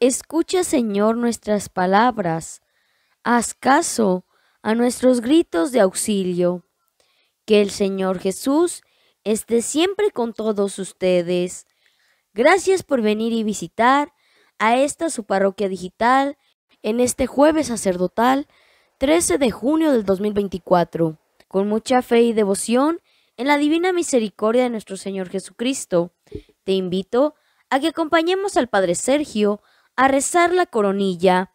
Escucha, Señor, nuestras palabras. Haz caso a nuestros gritos de auxilio. Que el Señor Jesús esté siempre con todos ustedes. Gracias por venir y visitar a esta su parroquia digital en este jueves sacerdotal 13 de junio del 2024, con mucha fe y devoción en la divina misericordia de nuestro Señor Jesucristo. Te invito a que acompañemos al Padre Sergio a rezar la coronilla,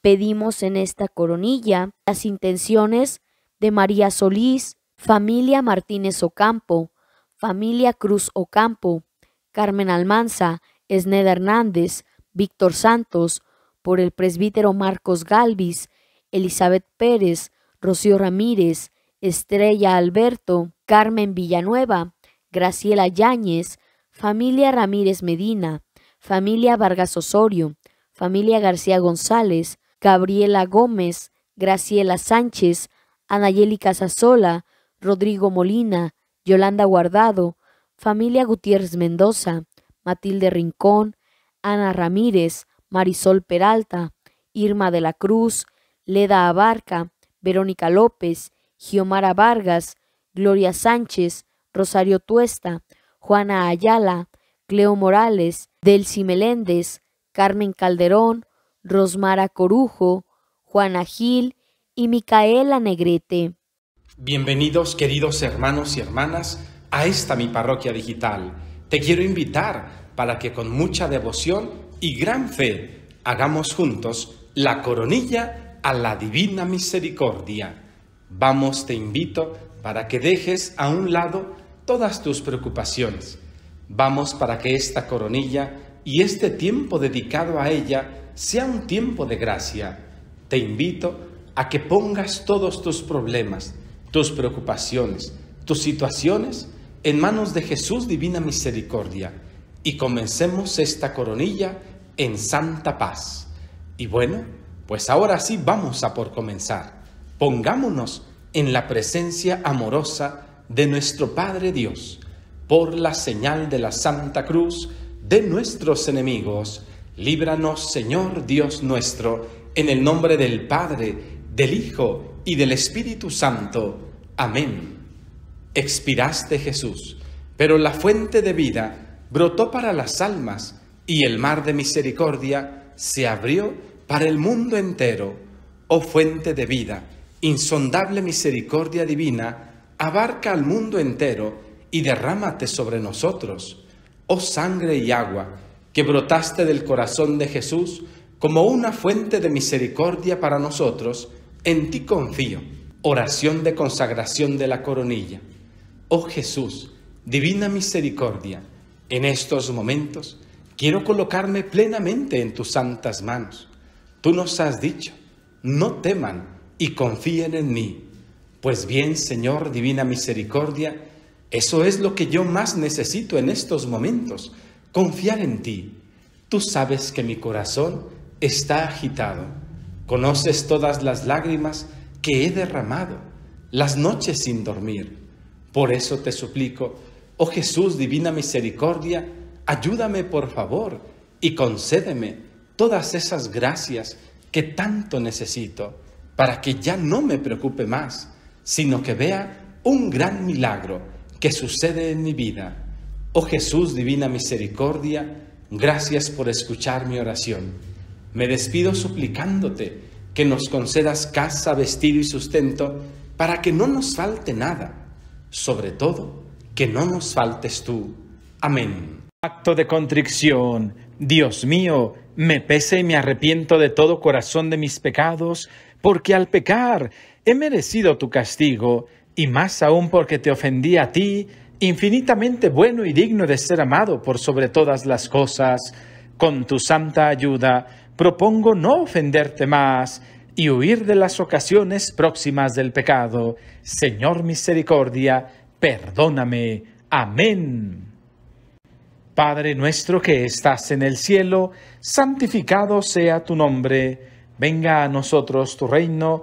pedimos en esta coronilla las intenciones de María Solís, familia Martínez Ocampo, familia Cruz Ocampo, Carmen Almanza, Esneda Hernández, Víctor Santos, por el presbítero Marcos Galvis, Elizabeth Pérez, Rocío Ramírez, Estrella Alberto, Carmen Villanueva, Graciela Yáñez, familia Ramírez Medina, familia Vargas Osorio, familia García González, Gabriela Gómez, Graciela Sánchez, Anayélica Casasola, Rodrigo Molina, Yolanda Guardado, familia Gutiérrez Mendoza, Matilde Rincón, Ana Ramírez, Marisol Peralta, Irma de la Cruz, Leda Abarca, Verónica López, Giomara Vargas, Gloria Sánchez, Rosario Tuesta, Juana Ayala, Cleo Morales, Delcy Meléndez, Carmen Calderón, Rosmara Corujo, Juana Gil y Micaela Negrete. Bienvenidos queridos hermanos y hermanas a esta mi parroquia digital. Te quiero invitar para que con mucha devoción y gran fe hagamos juntos la coronilla a la divina misericordia. Vamos, te invito para que dejes a un lado todas tus preocupaciones. Vamos para que esta coronilla y este tiempo dedicado a ella sea un tiempo de gracia. Te invito a que pongas todos tus problemas, tus preocupaciones, tus situaciones en manos de Jesús Divina Misericordia y comencemos esta coronilla en santa paz. Y bueno, pues ahora sí vamos a por comenzar. Pongámonos en la presencia amorosa de nuestro Padre Dios, por la señal de la Santa Cruz, de nuestros enemigos. Líbranos, Señor Dios nuestro, en el nombre del Padre, del Hijo y del Espíritu Santo. Amén. Expiraste Jesús, pero la fuente de vida brotó para las almas y el mar de misericordia se abrió para el mundo entero. Oh fuente de vida, insondable misericordia divina, abarca al mundo entero y derrámate sobre nosotros oh sangre y agua, que brotaste del corazón de Jesús como una fuente de misericordia para nosotros, en ti confío. Oración de consagración de la coronilla. Oh Jesús, divina misericordia, en estos momentos quiero colocarme plenamente en tus santas manos. Tú nos has dicho, no teman y confíen en mí. Pues bien, Señor, divina misericordia, eso es lo que yo más necesito en estos momentos, confiar en ti. Tú sabes que mi corazón está agitado, conoces todas las lágrimas que he derramado, las noches sin dormir. Por eso te suplico, oh Jesús, divina misericordia, ayúdame por favor y concédeme todas esas gracias que tanto necesito para que ya no me preocupe más, sino que vea un gran milagro que sucede en mi vida. Oh Jesús, divina misericordia, gracias por escuchar mi oración. Me despido suplicándote que nos concedas casa, vestido y sustento para que no nos falte nada, sobre todo que no nos faltes tú. Amén. Acto de contrición. Dios mío, me pese y me arrepiento de todo corazón de mis pecados, porque al pecar he merecido tu castigo y más aún porque te ofendí a ti, infinitamente bueno y digno de ser amado por sobre todas las cosas, con tu santa ayuda propongo no ofenderte más y huir de las ocasiones próximas del pecado. Señor misericordia, perdóname. Amén. Padre nuestro que estás en el cielo, santificado sea tu nombre, venga a nosotros tu reino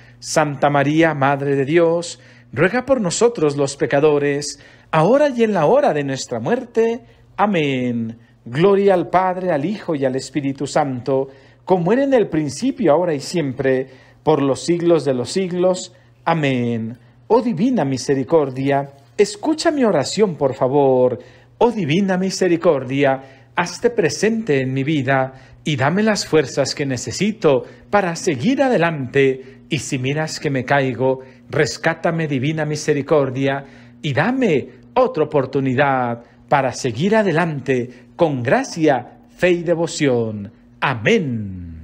Santa María, Madre de Dios, ruega por nosotros los pecadores, ahora y en la hora de nuestra muerte. Amén. Gloria al Padre, al Hijo y al Espíritu Santo, como era en el principio, ahora y siempre, por los siglos de los siglos. Amén. Oh divina misericordia, escucha mi oración, por favor. Oh divina misericordia, hazte presente en mi vida y dame las fuerzas que necesito para seguir adelante, y si miras que me caigo, rescátame divina misericordia, y dame otra oportunidad para seguir adelante con gracia, fe y devoción. Amén.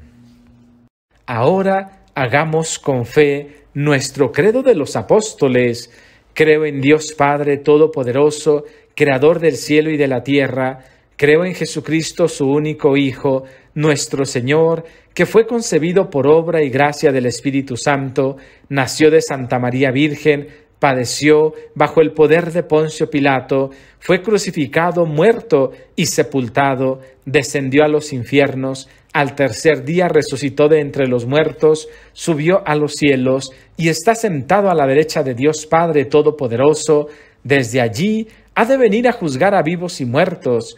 Ahora hagamos con fe nuestro credo de los apóstoles. Creo en Dios Padre Todopoderoso, Creador del cielo y de la tierra Creo en Jesucristo, su único Hijo, nuestro Señor, que fue concebido por obra y gracia del Espíritu Santo, nació de Santa María Virgen, padeció bajo el poder de Poncio Pilato, fue crucificado, muerto y sepultado, descendió a los infiernos, al tercer día resucitó de entre los muertos, subió a los cielos y está sentado a la derecha de Dios Padre Todopoderoso, desde allí ha de venir a juzgar a vivos y muertos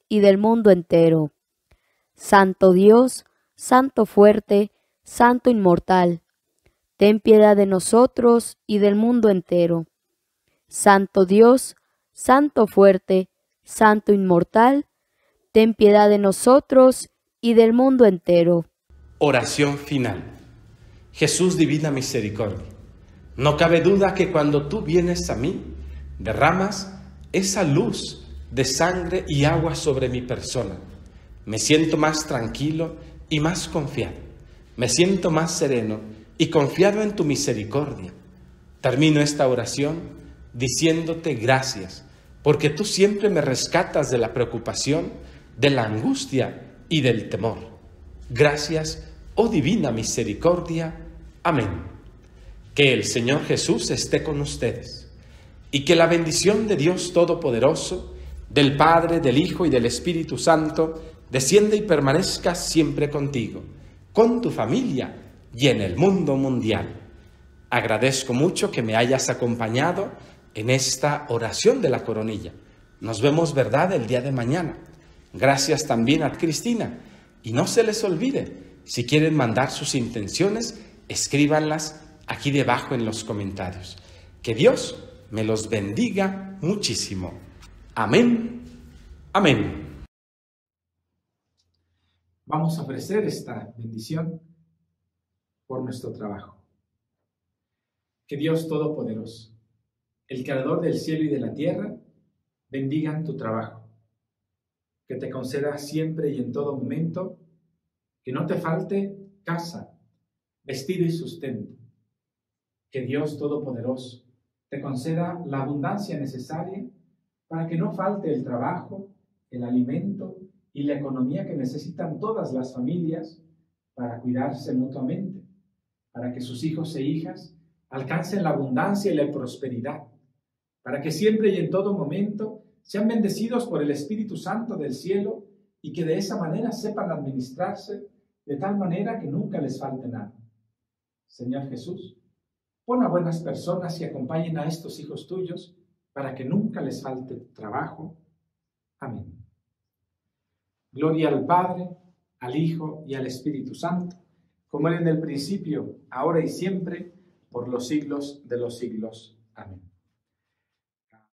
y del mundo entero. Santo Dios, Santo fuerte, Santo inmortal, ten piedad de nosotros y del mundo entero. Santo Dios, Santo fuerte, Santo inmortal, ten piedad de nosotros y del mundo entero. Oración final. Jesús Divina Misericordia, no cabe duda que cuando tú vienes a mí, derramas esa luz de sangre y agua sobre mi persona. Me siento más tranquilo y más confiado. Me siento más sereno y confiado en tu misericordia. Termino esta oración diciéndote gracias, porque tú siempre me rescatas de la preocupación, de la angustia y del temor. Gracias, oh divina misericordia. Amén. Que el Señor Jesús esté con ustedes y que la bendición de Dios Todopoderoso, del Padre, del Hijo y del Espíritu Santo, desciende y permanezca siempre contigo, con tu familia y en el mundo mundial. Agradezco mucho que me hayas acompañado en esta oración de la coronilla. Nos vemos, ¿verdad?, el día de mañana. Gracias también a Cristina. Y no se les olvide, si quieren mandar sus intenciones, escríbanlas aquí debajo en los comentarios. Que Dios me los bendiga muchísimo. Amén. Amén. Vamos a ofrecer esta bendición por nuestro trabajo. Que Dios Todopoderoso, el Creador del cielo y de la tierra, bendiga tu trabajo. Que te conceda siempre y en todo momento que no te falte casa, vestido y sustento. Que Dios Todopoderoso te conceda la abundancia necesaria para que no falte el trabajo, el alimento y la economía que necesitan todas las familias para cuidarse mutuamente, para que sus hijos e hijas alcancen la abundancia y la prosperidad, para que siempre y en todo momento sean bendecidos por el Espíritu Santo del cielo y que de esa manera sepan administrarse de tal manera que nunca les falte nada. Señor Jesús, pon a buenas personas y acompañen a estos hijos tuyos para que nunca les falte trabajo. Amén. Gloria al Padre, al Hijo y al Espíritu Santo, como era en el principio, ahora y siempre, por los siglos de los siglos. Amén.